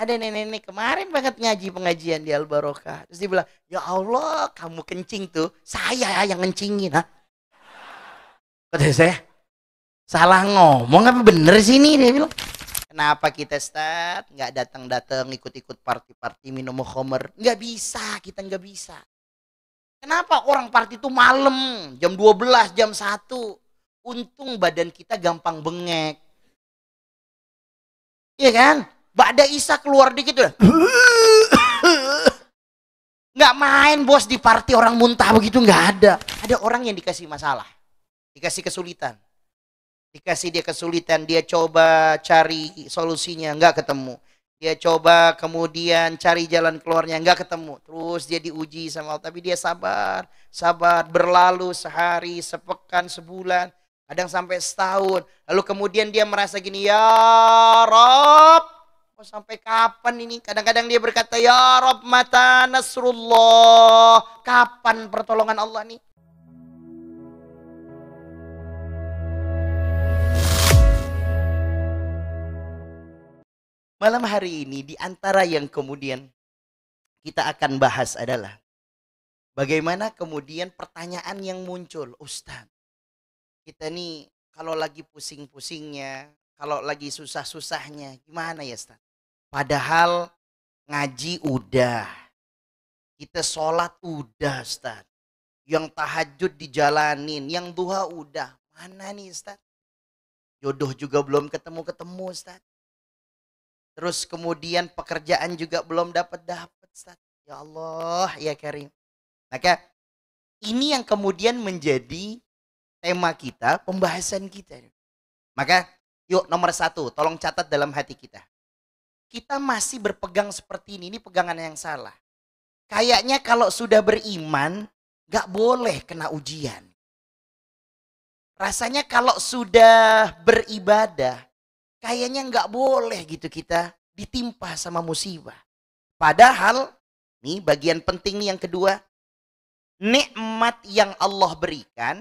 ada nenek-nenek kemarin banget ngaji pengajian di Al-Barokah. Terus dia bilang, ya Allah kamu kencing tuh, saya ya yang kencingin. Ha? Kata saya, salah ngomong apa bener sih ini? Dia bilang, kenapa kita start nggak datang-datang ikut-ikut party-party minum homer? Nggak bisa, kita nggak bisa. Kenapa orang party itu malam, jam 12, jam 1. Untung badan kita gampang bengek. Iya kan? Bada Isa keluar dikit udah. Nggak main bos di party orang muntah begitu nggak ada. Ada orang yang dikasih masalah, dikasih kesulitan. Dikasih dia kesulitan, dia coba cari solusinya, nggak ketemu. Dia coba kemudian cari jalan keluarnya, nggak ketemu. Terus dia diuji sama Allah, tapi dia sabar, sabar, berlalu sehari, sepekan, sebulan, kadang sampai setahun. Lalu kemudian dia merasa gini, ya Rob, Oh, sampai kapan ini? Kadang-kadang dia berkata, Ya Rob mata nasrullah. Kapan pertolongan Allah nih? Malam hari ini di antara yang kemudian kita akan bahas adalah bagaimana kemudian pertanyaan yang muncul, Ustaz. Kita nih kalau lagi pusing-pusingnya, kalau lagi susah-susahnya, gimana ya Ustaz? Padahal ngaji udah. Kita sholat udah Ustaz. Yang tahajud dijalanin, yang duha udah. Mana nih Ustaz? Jodoh juga belum ketemu-ketemu Ustaz. Terus kemudian pekerjaan juga belum dapat-dapat Ustaz. Ya Allah, ya Karim. Maka ini yang kemudian menjadi tema kita, pembahasan kita. Maka yuk nomor satu, tolong catat dalam hati kita kita masih berpegang seperti ini, ini pegangan yang salah. Kayaknya kalau sudah beriman, gak boleh kena ujian. Rasanya kalau sudah beribadah, kayaknya gak boleh gitu kita ditimpa sama musibah. Padahal, nih bagian penting nih yang kedua, nikmat yang Allah berikan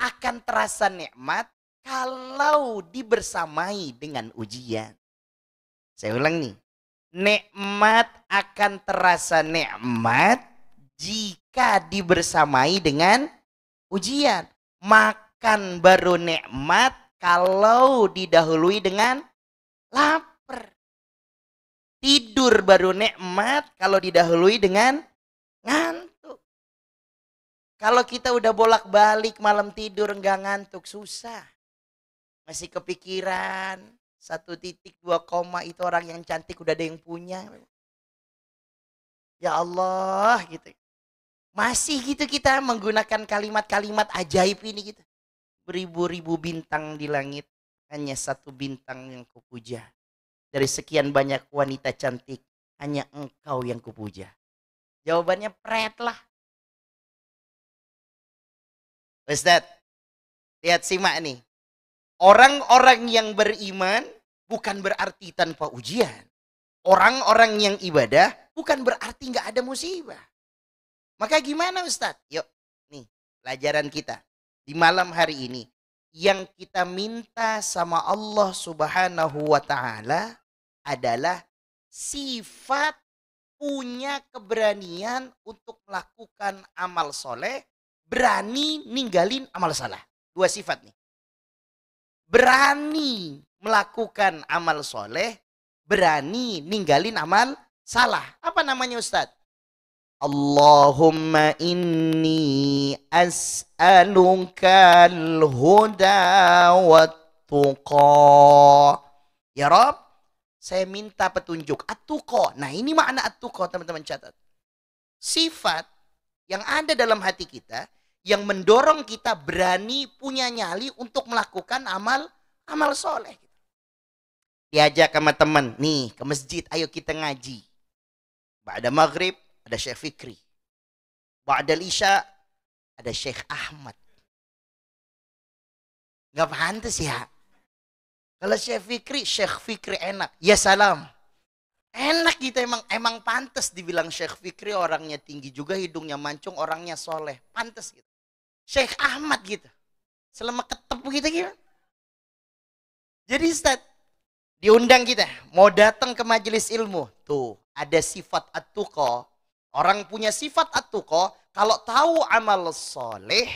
akan terasa nikmat kalau dibersamai dengan ujian. Saya ulang nih. Nikmat akan terasa nikmat jika dibersamai dengan ujian. Makan baru nikmat kalau didahului dengan lapar. Tidur baru nikmat kalau didahului dengan ngantuk. Kalau kita udah bolak-balik malam tidur nggak ngantuk susah. Masih kepikiran, satu titik dua koma itu orang yang cantik udah ada yang punya. Ya Allah gitu. Masih gitu kita menggunakan kalimat-kalimat ajaib ini gitu. Beribu-ribu bintang di langit. Hanya satu bintang yang kupuja. Dari sekian banyak wanita cantik. Hanya engkau yang kupuja. Jawabannya pret lah. Ustadz, lihat simak nih. Orang-orang yang beriman bukan berarti tanpa ujian. Orang-orang yang ibadah bukan berarti nggak ada musibah. Maka gimana Ustadz? Yuk, nih pelajaran kita di malam hari ini. Yang kita minta sama Allah subhanahu wa ta'ala adalah sifat punya keberanian untuk melakukan amal soleh, berani ninggalin amal salah. Dua sifat nih berani melakukan amal soleh, berani ninggalin amal salah. Apa namanya Ustadz? Allahumma inni as'aluka al-huda wa tuqa. Ya Rob, saya minta petunjuk. At-tuqa. Nah ini makna at-tuqa teman-teman catat. Sifat yang ada dalam hati kita yang mendorong kita berani punya nyali untuk melakukan amal amal soleh. Diajak sama teman, nih ke masjid, ayo kita ngaji. Ada maghrib, ada Syekh Fikri. ada Isya, ada Syekh Ahmad. Gak pantas ya. Kalau Syekh Fikri, Syekh Fikri enak. Ya salam. Enak gitu emang emang pantas dibilang Syekh Fikri orangnya tinggi juga hidungnya mancung orangnya soleh pantas gitu. Syekh Ahmad gitu. Selama ketemu gitu gimana? Jadi Ustaz, diundang kita mau datang ke majelis ilmu. Tuh, ada sifat at Orang punya sifat at kalau tahu amal soleh,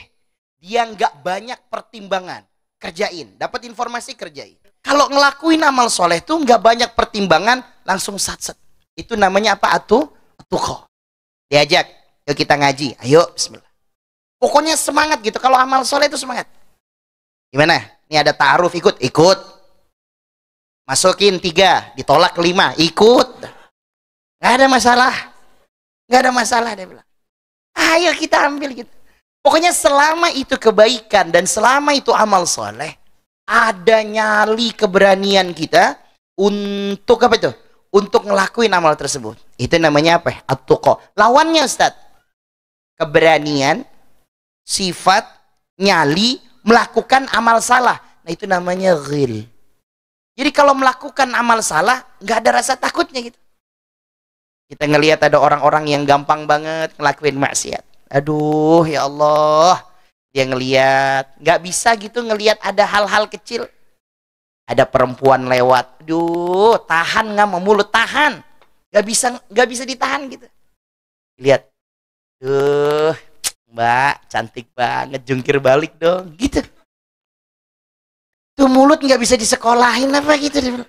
dia nggak banyak pertimbangan. Kerjain, dapat informasi kerjain. Kalau ngelakuin amal soleh tuh nggak banyak pertimbangan, langsung satset. Itu namanya apa? Atu, Atuko. Diajak, yuk kita ngaji. Ayo, bismillah. Pokoknya semangat gitu. Kalau amal soleh itu semangat. Gimana? Ini ada taaruf ikut, ikut. Masukin tiga, ditolak lima, ikut. Gak ada masalah. Gak ada masalah dia bilang. Ayo kita ambil gitu. Pokoknya selama itu kebaikan dan selama itu amal soleh, ada nyali keberanian kita untuk apa itu? Untuk ngelakuin amal tersebut. Itu namanya apa? Atuqo. Ya? Lawannya Ustaz. Keberanian sifat, nyali, melakukan amal salah. Nah itu namanya ghil. Jadi kalau melakukan amal salah, nggak ada rasa takutnya gitu. Kita ngelihat ada orang-orang yang gampang banget ngelakuin maksiat. Aduh, ya Allah. Dia ngelihat, nggak bisa gitu ngelihat ada hal-hal kecil. Ada perempuan lewat, duh, tahan nggak mau mulut tahan, nggak bisa nggak bisa ditahan gitu. Lihat, duh, mbak cantik banget jungkir balik dong gitu tuh mulut nggak bisa disekolahin apa gitu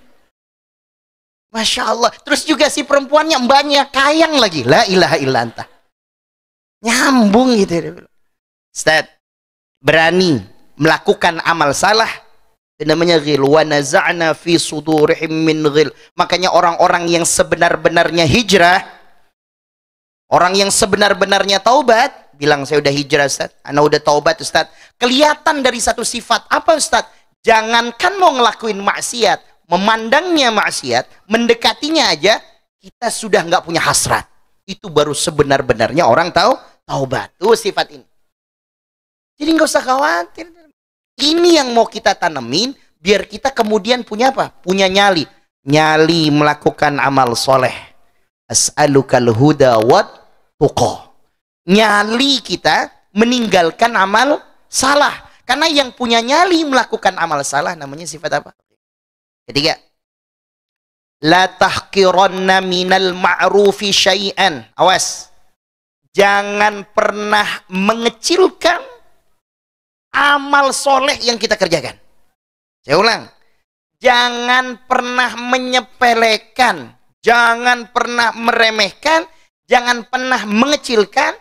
Masya Allah. Terus juga si perempuannya mbaknya kayang lagi. La ilaha illanta. Nyambung gitu. Ustaz, berani melakukan amal salah namanya ghil wa naza'na fi sudurihim min ghil makanya orang-orang yang sebenar-benarnya hijrah orang yang sebenar-benarnya taubat bilang saya udah hijrah Ustaz, anak udah taubat Ustaz. Kelihatan dari satu sifat, apa Ustaz? Jangankan mau ngelakuin maksiat, memandangnya maksiat, mendekatinya aja, kita sudah nggak punya hasrat. Itu baru sebenar-benarnya orang tahu taubat. Tuh sifat ini. Jadi nggak usah khawatir. Ini yang mau kita tanemin, biar kita kemudian punya apa? Punya nyali. Nyali melakukan amal soleh. As'alukal huda wat tuqah nyali kita meninggalkan amal salah. Karena yang punya nyali melakukan amal salah namanya sifat apa? Ketiga. La minal ma'rufi syai'an. Awas. Jangan pernah mengecilkan amal soleh yang kita kerjakan. Saya ulang. Jangan pernah menyepelekan. Jangan pernah meremehkan. Jangan pernah mengecilkan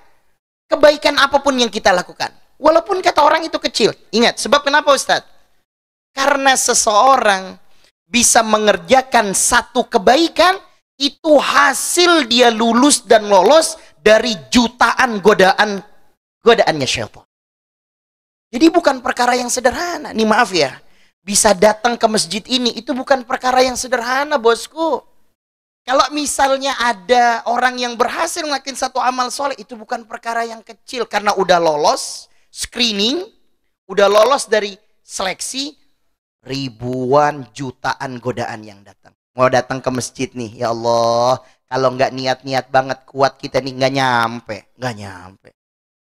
Kebaikan apapun yang kita lakukan. Walaupun kata orang itu kecil. Ingat, sebab kenapa Ustadz? Karena seseorang bisa mengerjakan satu kebaikan, itu hasil dia lulus dan lolos dari jutaan godaan godaannya syaitan. Jadi bukan perkara yang sederhana. Nih maaf ya, bisa datang ke masjid ini itu bukan perkara yang sederhana, Bosku. Kalau misalnya ada orang yang berhasil ngelakuin satu amal soleh, itu bukan perkara yang kecil karena udah lolos screening, udah lolos dari seleksi, ribuan jutaan godaan yang datang. Mau datang ke masjid nih, ya Allah, kalau nggak niat-niat banget kuat kita nih nggak nyampe, nggak nyampe.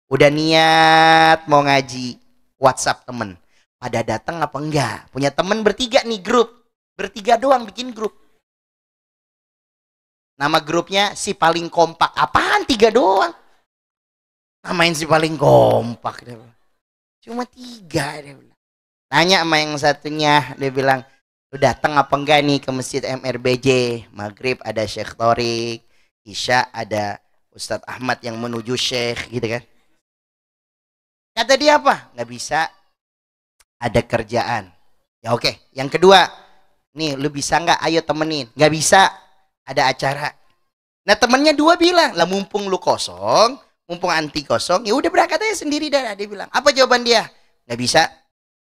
Udah niat mau ngaji, WhatsApp temen. Pada datang apa enggak? Punya temen bertiga nih grup, bertiga doang bikin grup Nama grupnya si paling kompak. Apaan tiga doang? Namain si paling kompak. Dia bilang. Cuma tiga dia bilang. tanya sama yang satunya. Dia bilang, lu datang apa enggak nih ke masjid MRBJ? Maghrib ada Syekh Torik. Isya ada Ustadz Ahmad yang menuju Syekh gitu kan. Kata dia apa? Nggak bisa. Ada kerjaan. Ya oke. Okay. Yang kedua. Nih lu bisa nggak? Ayo temenin. Nggak bisa ada acara. Nah temennya dua bilang, lah mumpung lu kosong, mumpung anti kosong, ya udah berangkat aja sendiri dah. Dia bilang, apa jawaban dia? Gak bisa.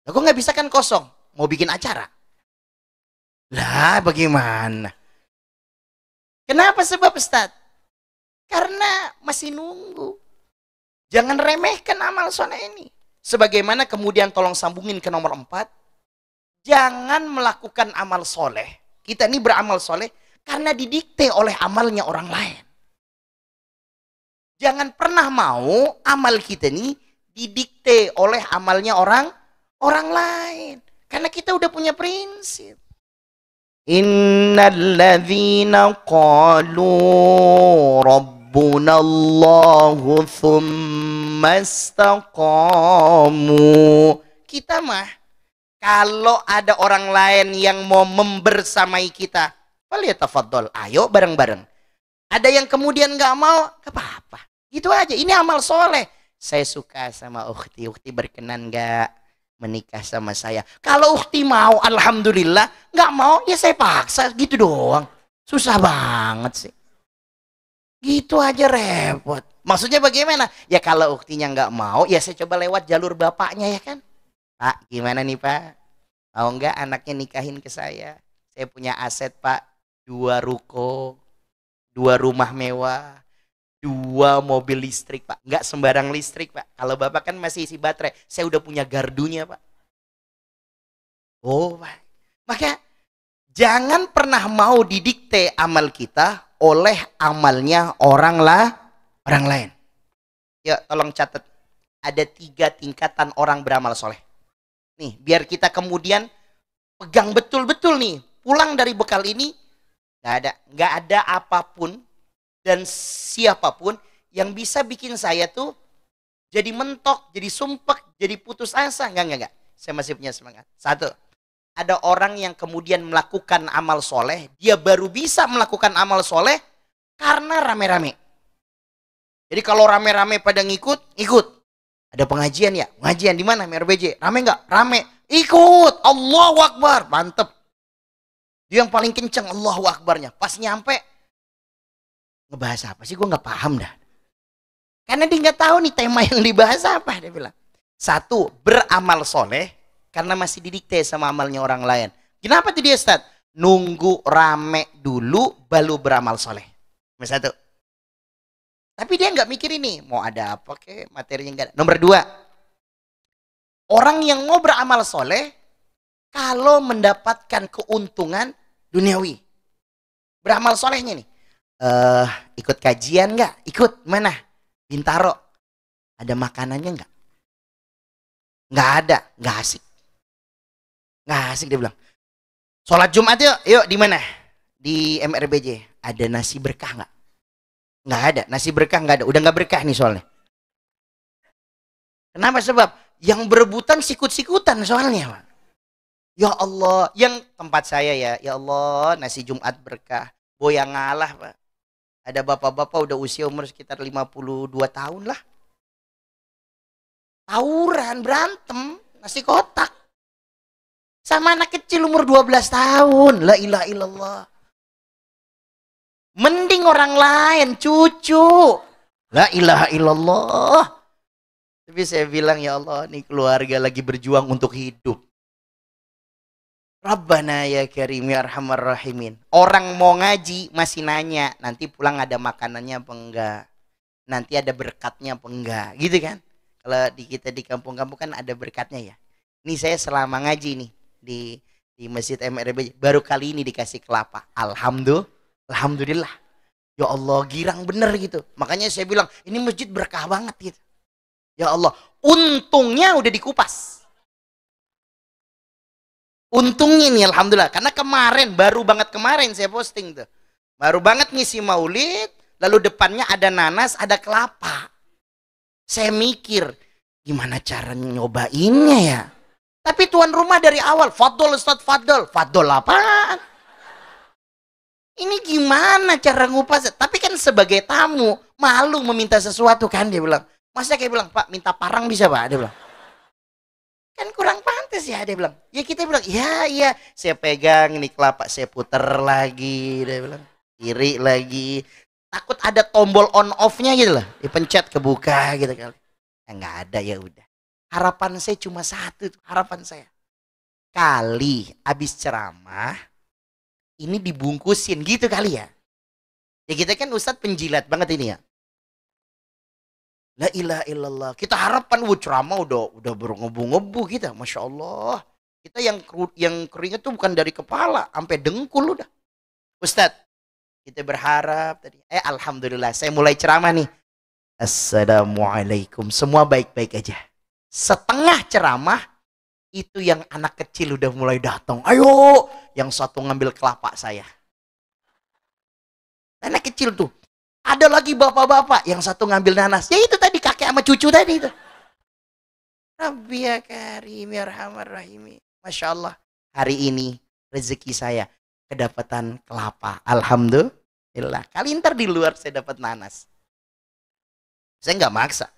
Lah gue gak bisa kan kosong, mau bikin acara. Lah bagaimana? Kenapa sebab Ustaz? Karena masih nunggu. Jangan remehkan amal soleh ini. Sebagaimana kemudian tolong sambungin ke nomor empat. Jangan melakukan amal soleh. Kita ini beramal soleh karena didikte oleh amalnya orang lain. Jangan pernah mau amal kita ini didikte oleh amalnya orang orang lain. Karena kita udah punya prinsip. Innalladzina qalu rabbuna Allahu thumma istaqamu. Kita mah kalau ada orang lain yang mau membersamai kita, Faliyatafadol. Ayo bareng-bareng. Ada yang kemudian nggak mau, gak apa-apa. Gitu aja. Ini amal soleh. Saya suka sama ukti. Ukti berkenan nggak menikah sama saya? Kalau ukti mau, alhamdulillah. Nggak mau, ya saya paksa. Gitu doang. Susah banget sih. Gitu aja repot. Maksudnya bagaimana? Ya kalau uktinya nggak mau, ya saya coba lewat jalur bapaknya ya kan. Pak, gimana nih Pak? Mau nggak anaknya nikahin ke saya? Saya punya aset Pak, dua ruko, dua rumah mewah, dua mobil listrik pak. Nggak sembarang listrik pak. Kalau bapak kan masih isi baterai, saya udah punya gardunya pak. Oh pak. Maka jangan pernah mau didikte amal kita oleh amalnya orang lah orang lain. Ya tolong catat. Ada tiga tingkatan orang beramal soleh. Nih, biar kita kemudian pegang betul-betul nih. Pulang dari bekal ini, Nggak ada, nggak ada apapun dan siapapun yang bisa bikin saya tuh jadi mentok, jadi sumpek, jadi putus asa. Enggak, enggak, enggak. Saya masih punya semangat. Satu, ada orang yang kemudian melakukan amal soleh, dia baru bisa melakukan amal soleh karena rame-rame. Jadi kalau rame-rame pada ngikut, ikut. Ada pengajian ya? Pengajian di mana? MRBJ. Rame nggak? Rame. Ikut. Allah Akbar. Mantep. Yang paling kenceng Allahu Akbarnya. Pas nyampe, ngebahas apa sih? Gue nggak paham dah. Karena dia nggak tahu nih tema yang dibahas apa. Dia bilang, satu, beramal soleh. Karena masih didikte sama amalnya orang lain. Kenapa tuh dia Ustaz? Nunggu rame dulu, baru beramal soleh. Nomor satu. Tapi dia nggak mikir ini, mau ada apa ke materinya nggak Nomor dua, orang yang mau beramal soleh, kalau mendapatkan keuntungan, duniawi. Beramal solehnya nih. Eh, uh, ikut kajian nggak? Ikut. Mana? Bintaro. Ada makanannya nggak? Nggak ada. Nggak asik. Nggak asik dia bilang. Sholat Jumat yuk. Yuk di mana? Di MRBJ. Ada nasi berkah nggak? Nggak ada. Nasi berkah nggak ada. Udah nggak berkah nih soalnya. Kenapa? Sebab yang berebutan sikut-sikutan soalnya. Pak. Ya Allah, yang tempat saya ya, ya Allah, nasi Jumat berkah. yang ngalah, Pak. Ada bapak-bapak udah usia umur sekitar 52 tahun lah. tauran berantem, nasi kotak. Sama anak kecil umur 12 tahun. La ilaha illallah. Mending orang lain, cucu. La ilaha illallah. Tapi saya bilang ya Allah, ini keluarga lagi berjuang untuk hidup. Rabbana ya karim ya arhamar rahimin. Orang mau ngaji masih nanya, nanti pulang ada makanannya apa enggak? Nanti ada berkatnya apa enggak? Gitu kan? Kalau di kita di kampung-kampung kan ada berkatnya ya. Ini saya selama ngaji nih di di Masjid MRB baru kali ini dikasih kelapa. Alhamdulillah. Alhamdulillah. Ya Allah, girang bener gitu. Makanya saya bilang, ini masjid berkah banget gitu. Ya Allah, untungnya udah dikupas. Untungnya nih alhamdulillah karena kemarin baru banget kemarin saya posting tuh. Baru banget ngisi maulid, lalu depannya ada nanas, ada kelapa. Saya mikir gimana cara nyobainnya ya? Tapi tuan rumah dari awal, Fadol Ustaz Fadol. Fadol apaan? Ini gimana cara ngupas ya? Tapi kan sebagai tamu, malu meminta sesuatu kan dia bilang. Masnya kayak bilang, Pak minta parang bisa Pak? Dia bilang. Kan kurang protes ya dia bilang ya kita bilang ya iya saya pegang ini kelapa saya puter lagi dia bilang kiri lagi takut ada tombol on offnya nya gitu lah dipencet kebuka gitu kali ya, nggak ada ya udah harapan saya cuma satu harapan saya kali abis ceramah ini dibungkusin gitu kali ya ya kita kan ustadz penjilat banget ini ya La ilaha illallah. Kita harapan wu ceramah udah udah berngebu-ngebu kita, masya Allah. Kita yang yang keringet tuh bukan dari kepala, sampai dengkul udah. Ustad kita berharap tadi. Eh, alhamdulillah, saya mulai ceramah nih. Assalamualaikum, semua baik-baik aja. Setengah ceramah itu yang anak kecil udah mulai datang. Ayo, yang satu ngambil kelapa saya. Anak kecil tuh ada lagi bapak-bapak, yang satu ngambil nanas. Ya itu tadi kakek sama cucu tadi itu. Rabbi ya karim ya rahman rahimi. Masya Allah. Hari ini rezeki saya kedapatan kelapa. Alhamdulillah. Kali ntar di luar saya dapat nanas. Saya nggak maksa.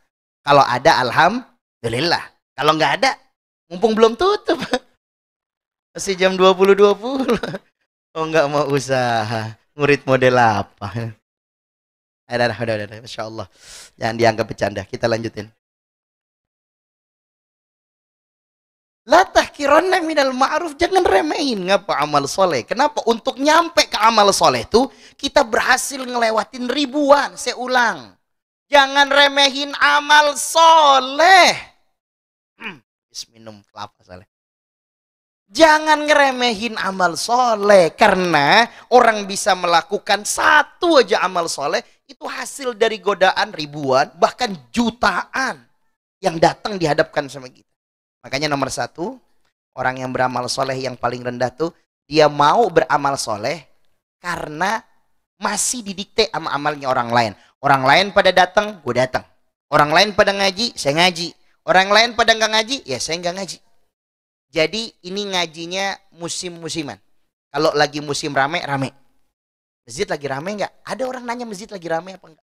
Kalau ada alhamdulillah. Kalau nggak ada, mumpung belum tutup. Masih jam 20.20. Oh nggak mau usaha. Murid model apa? Ada, eh, ada, ada, ada, Masya Allah. Jangan dianggap bercanda. Kita lanjutin. La tahkiranna minal ma'ruf. Jangan remehin ngapa amal soleh. Kenapa? Untuk nyampe ke amal soleh itu, kita berhasil ngelewatin ribuan. Saya ulang. Jangan remehin amal soleh. Hmm, minum kelapa soleh. Jangan ngeremehin amal soleh. Karena orang bisa melakukan satu aja amal soleh itu hasil dari godaan ribuan, bahkan jutaan yang datang dihadapkan sama kita. Makanya nomor satu, orang yang beramal soleh yang paling rendah tuh, dia mau beramal soleh karena masih didikte sama amalnya orang lain. Orang lain pada datang, gue datang. Orang lain pada ngaji, saya ngaji. Orang lain pada nggak ngaji, ya saya nggak ngaji. Jadi ini ngajinya musim-musiman. Kalau lagi musim rame, rame. Masjid lagi ramai nggak? Ada orang nanya masjid lagi ramai apa enggak?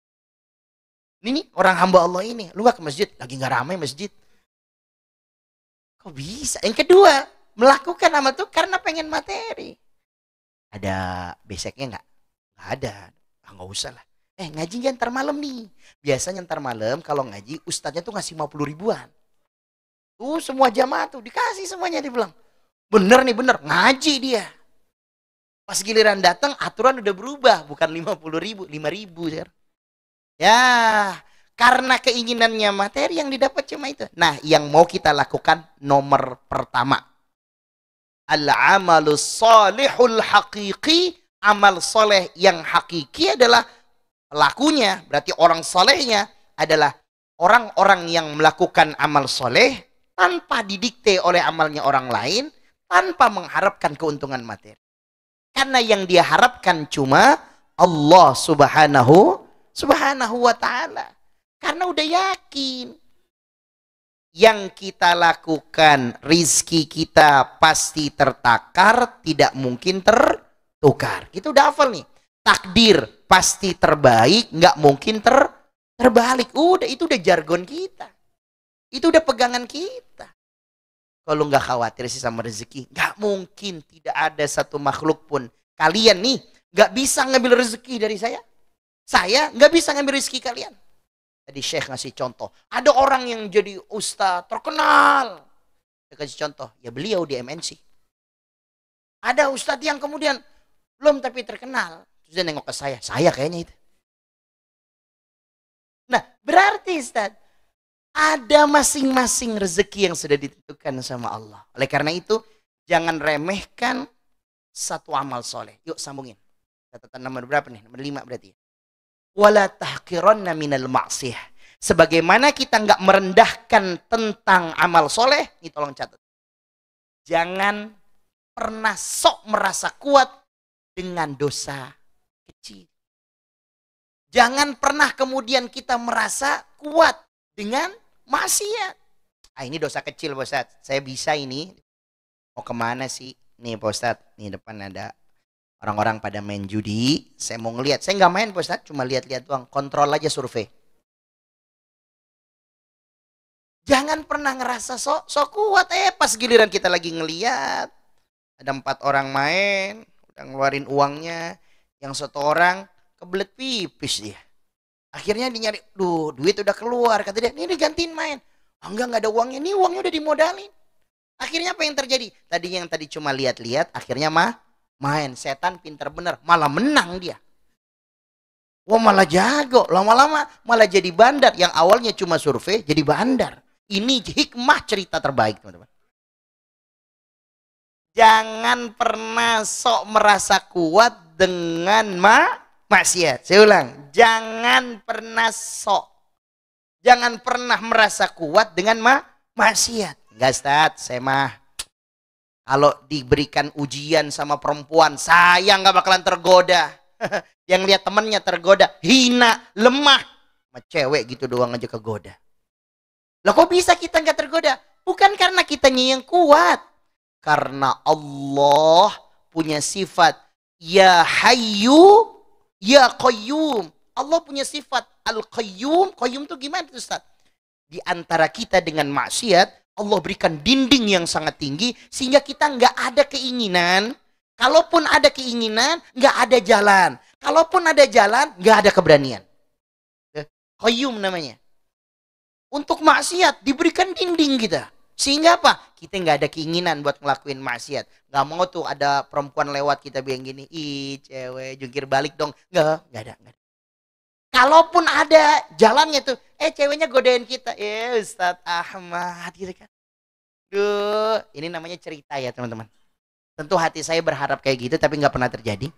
Ini nih, orang hamba Allah ini, lu gak ke masjid? Lagi nggak rame masjid. Kok bisa? Yang kedua, melakukan amal itu karena pengen materi. Ada beseknya nggak? Gak ada. Ah, nggak gak usah lah. Eh ngaji jangan ntar malam nih. Biasanya ntar malam kalau ngaji ustaznya tuh ngasih 50 ribuan. Tuh semua jamaah tuh dikasih semuanya dia bilang. Bener nih bener ngaji dia. Pas giliran datang aturan udah berubah, bukan 50 ribu, 5 ribu. Sir. Ya, karena keinginannya materi yang didapat cuma itu. Nah, yang mau kita lakukan nomor pertama. al amal salihul haqiqi, amal soleh yang hakiki adalah pelakunya, berarti orang solehnya adalah orang-orang yang melakukan amal soleh tanpa didikte oleh amalnya orang lain, tanpa mengharapkan keuntungan materi. Karena yang dia harapkan cuma Allah subhanahu subhanahu wa ta'ala. Karena udah yakin. Yang kita lakukan, rizki kita pasti tertakar, tidak mungkin tertukar. Itu udah hafal nih. Takdir pasti terbaik, nggak mungkin ter terbalik. Udah, itu udah jargon kita. Itu udah pegangan kita. Kalau nggak khawatir sih sama rezeki, nggak mungkin tidak ada satu makhluk pun. Kalian nih nggak bisa ngambil rezeki dari saya. Saya nggak bisa ngambil rezeki kalian. Tadi Syekh ngasih contoh. Ada orang yang jadi ustaz terkenal. Dia kasih contoh. Ya beliau di MNC. Ada ustadz yang kemudian belum tapi terkenal. Terus dia nengok ke saya. Saya kayaknya itu. Nah berarti Ustaz. Ada masing-masing rezeki yang sudah ditentukan sama Allah. Oleh karena itu, jangan remehkan satu amal soleh. Yuk sambungin. Catatan nomor berapa nih? Nomor lima berarti. Ya. Wala tahkironna minal ma'asih. Sebagaimana kita nggak merendahkan tentang amal soleh, ini tolong catat. Jangan pernah sok merasa kuat dengan dosa kecil. Jangan pernah kemudian kita merasa kuat dengan maksiat. Ah ini dosa kecil Pak Saya bisa ini. Mau kemana sih? Nih Pak Nih depan ada orang-orang pada main judi. Saya mau ngeliat. Saya nggak main Pak Cuma lihat-lihat doang. Kontrol aja survei. Jangan pernah ngerasa sok sok kuat. Eh pas giliran kita lagi ngeliat. Ada empat orang main. Udah ngeluarin uangnya. Yang satu orang kebelet pipis dia. Akhirnya dia nyari, duh duit udah keluar. Kata dia, ini digantiin main. Oh, enggak, enggak ada uangnya. Ini uangnya udah dimodalin. Akhirnya apa yang terjadi? Tadi yang tadi cuma lihat-lihat, akhirnya mah main. Setan pinter bener, malah menang dia. Wah malah jago, lama-lama malah jadi bandar. Yang awalnya cuma survei, jadi bandar. Ini hikmah cerita terbaik teman-teman. Jangan pernah sok merasa kuat dengan mah maksiat. Saya ulang, jangan pernah sok. Jangan pernah merasa kuat dengan ma maksiat. Enggak, Ustaz, saya mah kalau diberikan ujian sama perempuan, saya nggak bakalan tergoda. Yang lihat temennya tergoda, hina, lemah. Sama cewek gitu doang aja kegoda. Lah kok bisa kita nggak tergoda? Bukan karena kitanya yang kuat. Karena Allah punya sifat Ya Hayyu Ya Qayyum. Allah punya sifat Al-Qayyum. Qayyum itu gimana Ustaz? Di antara kita dengan maksiat, Allah berikan dinding yang sangat tinggi sehingga kita nggak ada keinginan. Kalaupun ada keinginan, nggak ada jalan. Kalaupun ada jalan, nggak ada keberanian. Eh, Qayyum namanya. Untuk maksiat diberikan dinding kita. Sehingga apa? Kita nggak ada keinginan buat ngelakuin maksiat. Nggak mau tuh ada perempuan lewat kita bilang gini, ih cewek jungkir balik dong. Nggak, nggak ada, nggak ada. Kalaupun ada jalannya tuh, eh ceweknya godain kita. Ya eh, Ustadz Ahmad gitu kan. Duh, ini namanya cerita ya teman-teman. Tentu hati saya berharap kayak gitu tapi nggak pernah terjadi.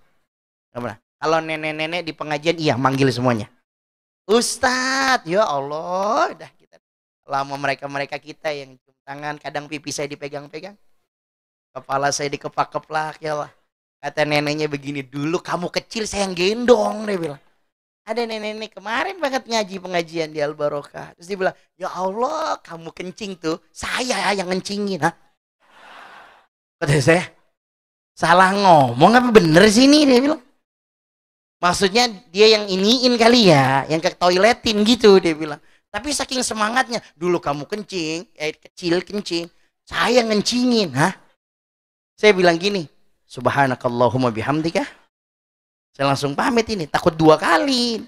Gak pernah. Kalau nenek-nenek di pengajian iya manggil semuanya. Ustadz, ya Allah, udah kita gitu. lama mereka-mereka kita yang tangan, kadang pipi saya dipegang-pegang. Kepala saya dikepak-keplak, ya lah. Kata neneknya begini, dulu kamu kecil saya yang gendong, dia bilang. Ada nenek-nenek kemarin banget ngaji pengajian di Al-Barokah. Terus dia bilang, ya Allah kamu kencing tuh, saya yang ngencingin. Ha? Kata saya, salah ngomong apa bener sih ini? Dia bilang. Maksudnya dia yang iniin kali ya, yang ke toiletin gitu, dia bilang. Tapi saking semangatnya, dulu kamu kencing, eh kecil kencing, saya ngencingin, ha? Saya bilang gini, subhanakallahumma bihamdika. Saya langsung pamit ini, takut dua kali.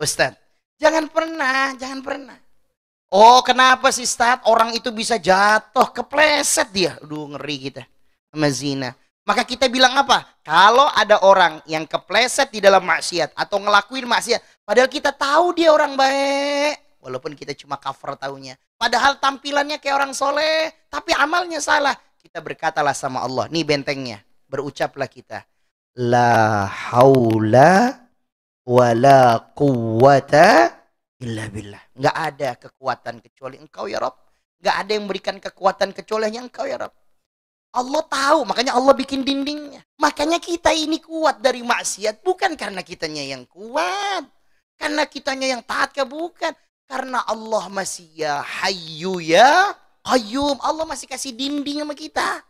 Ustaz, jangan pernah, jangan pernah. Oh, kenapa sih Ustaz? Orang itu bisa jatuh, kepleset dia. Aduh, ngeri kita. Sama zina. Maka kita bilang apa? Kalau ada orang yang kepleset di dalam maksiat atau ngelakuin maksiat, padahal kita tahu dia orang baik, walaupun kita cuma cover taunya. Padahal tampilannya kayak orang soleh, tapi amalnya salah. Kita berkatalah sama Allah, nih bentengnya, berucaplah kita. La haula wa la quwata illa billah. Nggak ada kekuatan kecuali engkau ya Rob. Nggak ada yang memberikan kekuatan kecuali hanya engkau ya Rob. Allah tahu, makanya Allah bikin dindingnya. Makanya kita ini kuat dari maksiat bukan karena kitanya yang kuat, karena kitanya yang taat ke bukan, karena Allah masih ya hayu ya qayyum. Allah masih kasih dinding sama kita.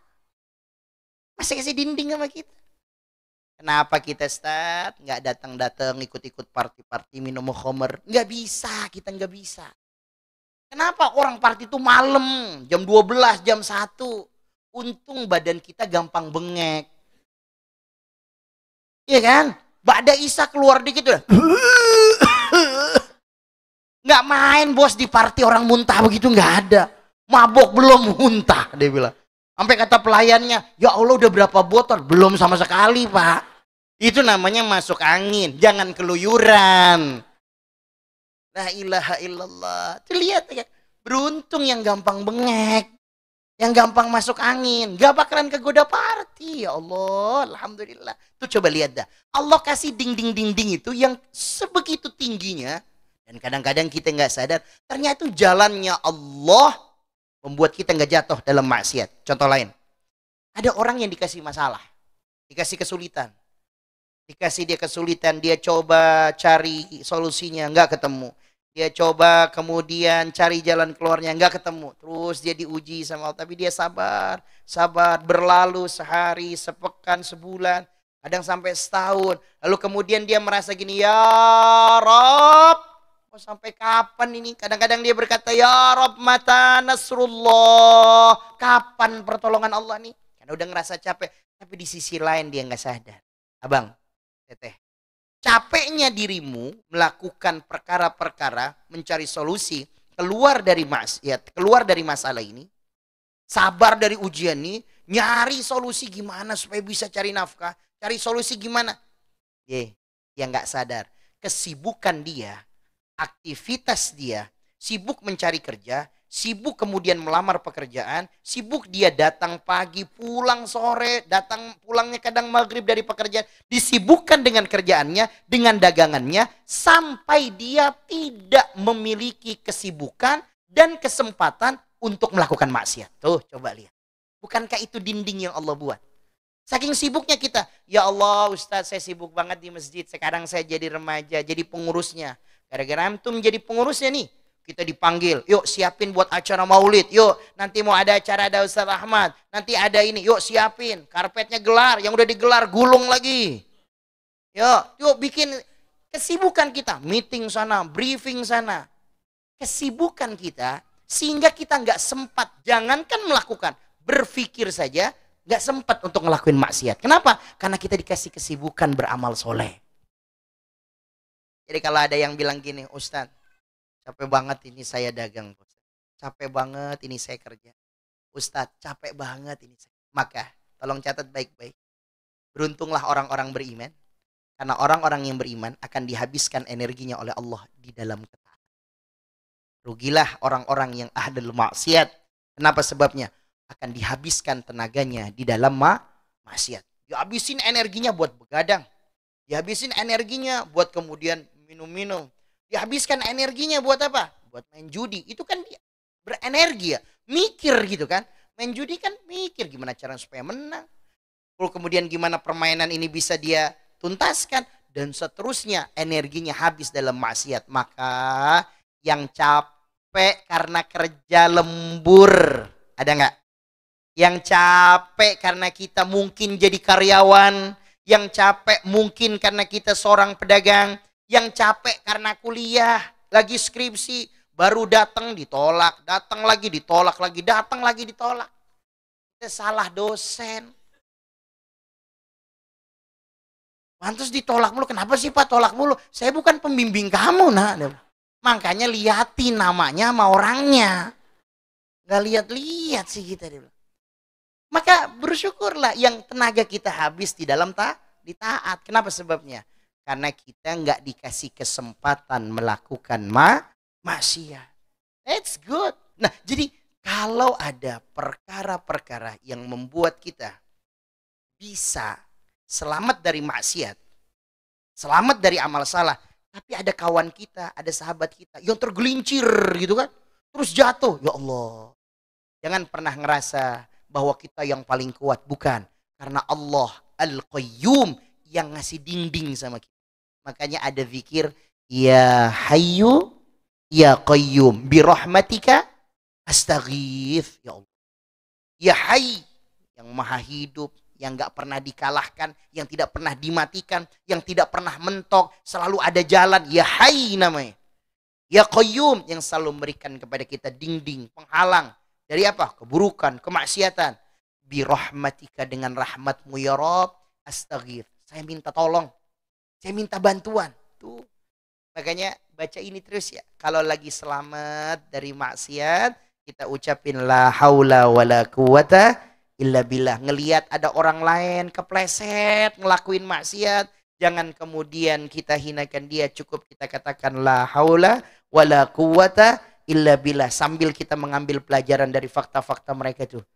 Masih kasih dinding sama kita. Kenapa kita start nggak datang-datang ikut-ikut party-party minum homer Nggak bisa, kita nggak bisa. Kenapa orang party itu malam, jam 12, jam 1? untung badan kita gampang bengek. Iya kan? Bada Isa keluar dikit udah. Nggak main bos di party orang muntah begitu nggak ada. Mabok belum muntah dia bilang. Sampai kata pelayannya, ya Allah udah berapa botol? Belum sama sekali pak. Itu namanya masuk angin, jangan keluyuran. La ilaha illallah. terlihat lihat ya, beruntung yang gampang bengek yang gampang masuk angin, gak bakalan kegoda party. Ya Allah, Alhamdulillah. Tuh coba lihat dah. Allah kasih dinding-dinding itu yang sebegitu tingginya. Dan kadang-kadang kita nggak sadar, ternyata jalannya Allah membuat kita nggak jatuh dalam maksiat. Contoh lain, ada orang yang dikasih masalah, dikasih kesulitan. Dikasih dia kesulitan, dia coba cari solusinya, nggak ketemu dia coba kemudian cari jalan keluarnya nggak ketemu terus dia diuji sama Allah tapi dia sabar sabar berlalu sehari sepekan sebulan kadang sampai setahun lalu kemudian dia merasa gini ya Rob mau sampai kapan ini kadang-kadang dia berkata ya Rob mata nasrullah kapan pertolongan Allah nih karena udah ngerasa capek tapi di sisi lain dia nggak sadar abang teteh capeknya dirimu melakukan perkara-perkara mencari solusi keluar dari mas ya keluar dari masalah ini sabar dari ujian ini nyari solusi gimana supaya bisa cari nafkah cari solusi gimana ye yang nggak sadar kesibukan dia aktivitas dia sibuk mencari kerja sibuk kemudian melamar pekerjaan, sibuk dia datang pagi, pulang sore, datang pulangnya kadang maghrib dari pekerjaan, disibukkan dengan kerjaannya, dengan dagangannya, sampai dia tidak memiliki kesibukan dan kesempatan untuk melakukan maksiat. Tuh, coba lihat. Bukankah itu dinding yang Allah buat? Saking sibuknya kita, ya Allah Ustadz saya sibuk banget di masjid, sekarang saya jadi remaja, jadi pengurusnya. Gara-gara antum jadi pengurusnya nih, kita dipanggil, yuk siapin buat acara maulid, yuk nanti mau ada acara ada Ustaz Ahmad, nanti ada ini, yuk siapin, karpetnya gelar, yang udah digelar gulung lagi. Yuk, yuk bikin kesibukan kita, meeting sana, briefing sana. Kesibukan kita, sehingga kita nggak sempat, jangankan melakukan, berpikir saja, nggak sempat untuk ngelakuin maksiat. Kenapa? Karena kita dikasih kesibukan beramal soleh. Jadi kalau ada yang bilang gini, Ustadz, Capek banget ini saya dagang, Capek banget ini saya kerja. Ustadz, capek banget ini saya. Maka, ya, tolong catat baik-baik. Beruntunglah orang-orang beriman. Karena orang-orang yang beriman akan dihabiskan energinya oleh Allah di dalam ketaatan. Rugilah orang-orang yang ahdul maksiat. Kenapa sebabnya? Akan dihabiskan tenaganya di dalam ma maksiat. Dihabisin energinya buat begadang. Dihabisin energinya buat kemudian minum-minum. Dihabiskan energinya buat apa? Buat main judi. Itu kan dia berenergi ya. Mikir gitu kan. Main judi kan mikir gimana cara supaya menang. Lalu kemudian gimana permainan ini bisa dia tuntaskan. Dan seterusnya energinya habis dalam maksiat. Maka yang capek karena kerja lembur. Ada nggak? Yang capek karena kita mungkin jadi karyawan. Yang capek mungkin karena kita seorang pedagang yang capek karena kuliah, lagi skripsi, baru datang ditolak, datang lagi ditolak lagi, datang lagi ditolak. Kita salah dosen. Mantus ditolak mulu. Kenapa sih Pak tolak mulu? Saya bukan pembimbing kamu, nak. Makanya liatin namanya sama orangnya. Gak lihat-lihat sih kita. Dia Maka bersyukurlah yang tenaga kita habis di dalam ta di taat. Kenapa sebabnya? Karena kita nggak dikasih kesempatan melakukan ma maksiat. That's good. Nah, jadi kalau ada perkara-perkara yang membuat kita bisa selamat dari maksiat, selamat dari amal salah, tapi ada kawan kita, ada sahabat kita yang tergelincir gitu kan, terus jatuh. Ya Allah, jangan pernah ngerasa bahwa kita yang paling kuat, bukan. Karena Allah Al-Qayyum yang ngasih dinding sama kita. Makanya ada zikir ya hayyu ya qayyum bi rahmatika astaghif ya Allah. Ya hayy yang maha hidup, yang gak pernah dikalahkan, yang tidak pernah dimatikan, yang tidak pernah mentok, selalu ada jalan. Ya hayy namanya. Ya qayyum yang selalu memberikan kepada kita dinding, penghalang. Dari apa? Keburukan, kemaksiatan. Bi rahmatika dengan rahmatmu ya Rob. Astaghfir. Saya minta tolong saya minta bantuan. Tuh. Makanya baca ini terus ya. Kalau lagi selamat dari maksiat, kita ucapin la haula wala quwata illa billah. ngelihat ada orang lain kepleset, ngelakuin maksiat, jangan kemudian kita hinakan dia, cukup kita katakan la haula wala quwata illa billah sambil kita mengambil pelajaran dari fakta-fakta mereka tuh